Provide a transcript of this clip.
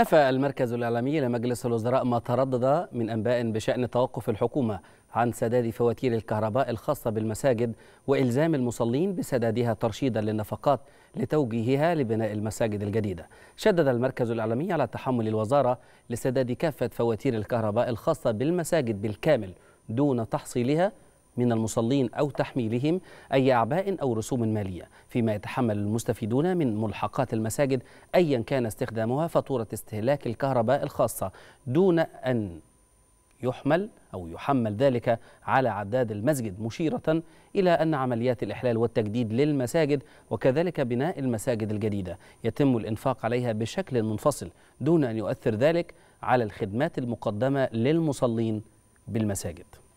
نفى المركز الإعلامي لمجلس الوزراء ما تردد من أنباء بشأن توقف الحكومة عن سداد فواتير الكهرباء الخاصة بالمساجد وإلزام المصلين بسدادها ترشيدا للنفقات لتوجيهها لبناء المساجد الجديدة شدد المركز الإعلامي على تحمل الوزارة لسداد كافة فواتير الكهرباء الخاصة بالمساجد بالكامل دون تحصيلها من المصلين أو تحميلهم أي أعباء أو رسوم مالية فيما يتحمل المستفيدون من ملحقات المساجد أيا كان استخدامها فاتورة استهلاك الكهرباء الخاصة دون أن يحمل أو يحمل ذلك على عداد المسجد مشيرة إلى أن عمليات الإحلال والتجديد للمساجد وكذلك بناء المساجد الجديدة يتم الإنفاق عليها بشكل منفصل دون أن يؤثر ذلك على الخدمات المقدمة للمصلين بالمساجد